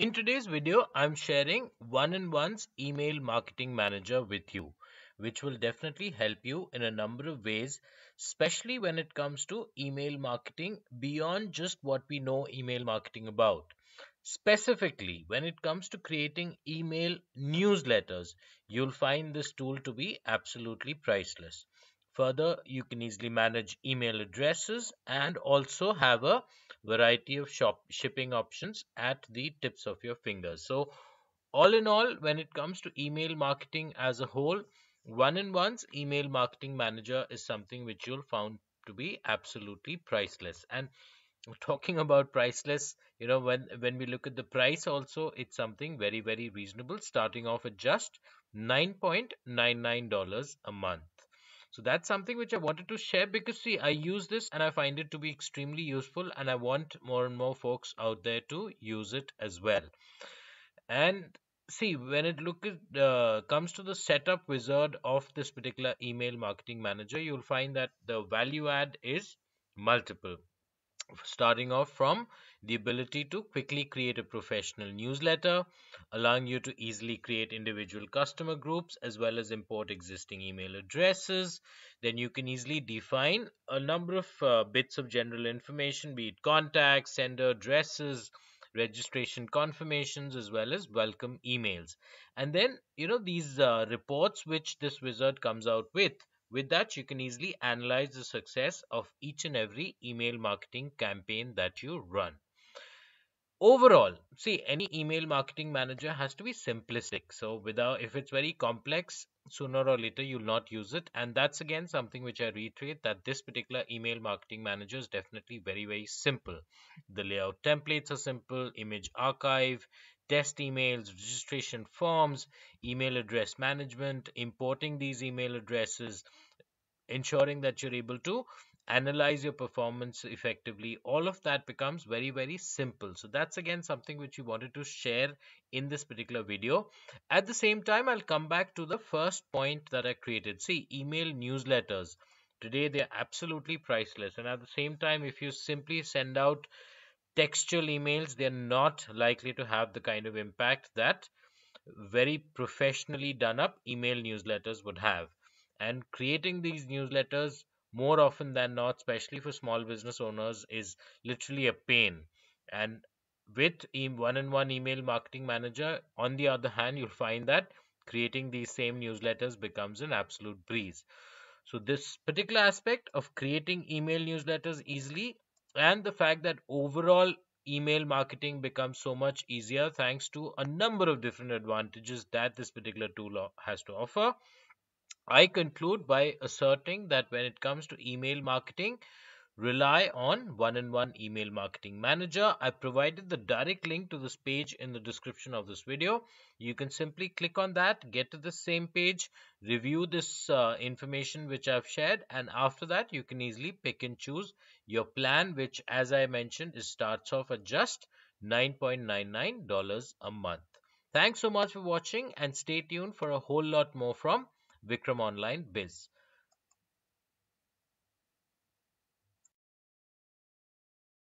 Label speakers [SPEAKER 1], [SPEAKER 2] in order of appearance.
[SPEAKER 1] In today's video, I'm sharing one-on-one's email marketing manager with you, which will definitely help you in a number of ways, especially when it comes to email marketing beyond just what we know email marketing about. Specifically, when it comes to creating email newsletters, you'll find this tool to be absolutely priceless. Further, you can easily manage email addresses and also have a variety of shop shipping options at the tips of your fingers. So all in all, when it comes to email marketing as a whole, one-in-one's email marketing manager is something which you'll find to be absolutely priceless. And talking about priceless you know when when we look at the price also it's something very very reasonable starting off at just 9.99 dollars a month so that's something which I wanted to share because see, I use this and I find it to be extremely useful and I want more and more folks out there to use it as well. And see, when it look at, uh, comes to the setup wizard of this particular email marketing manager, you'll find that the value add is multiple starting off from the ability to quickly create a professional newsletter, allowing you to easily create individual customer groups as well as import existing email addresses. Then you can easily define a number of uh, bits of general information, be it contacts, sender addresses, registration confirmations as well as welcome emails and then you know these uh, reports which this wizard comes out with with that you can easily analyze the success of each and every email marketing campaign that you run overall see any email marketing manager has to be simplistic so without if it's very complex sooner or later you'll not use it and that's again something which i reiterate that this particular email marketing manager is definitely very very simple the layout templates are simple image archive test emails registration forms email address management importing these email addresses ensuring that you're able to analyze your performance effectively all of that becomes very very simple so that's again something which we wanted to share in this particular video at the same time i'll come back to the first point that i created see email newsletters today they're absolutely priceless and at the same time if you simply send out textual emails they're not likely to have the kind of impact that very professionally done up email newsletters would have and creating these newsletters more often than not, especially for small business owners, is literally a pain. And with one-on-one email marketing manager, on the other hand, you'll find that creating these same newsletters becomes an absolute breeze. So this particular aspect of creating email newsletters easily and the fact that overall email marketing becomes so much easier thanks to a number of different advantages that this particular tool has to offer I conclude by asserting that when it comes to email marketing, rely on one-on-one email marketing manager. I provided the direct link to this page in the description of this video. You can simply click on that, get to the same page, review this uh, information which I've shared and after that you can easily pick and choose your plan which as I mentioned starts off at just $9.99 a month. Thanks so much for watching and stay tuned for a whole lot more from Vikram Online Biz.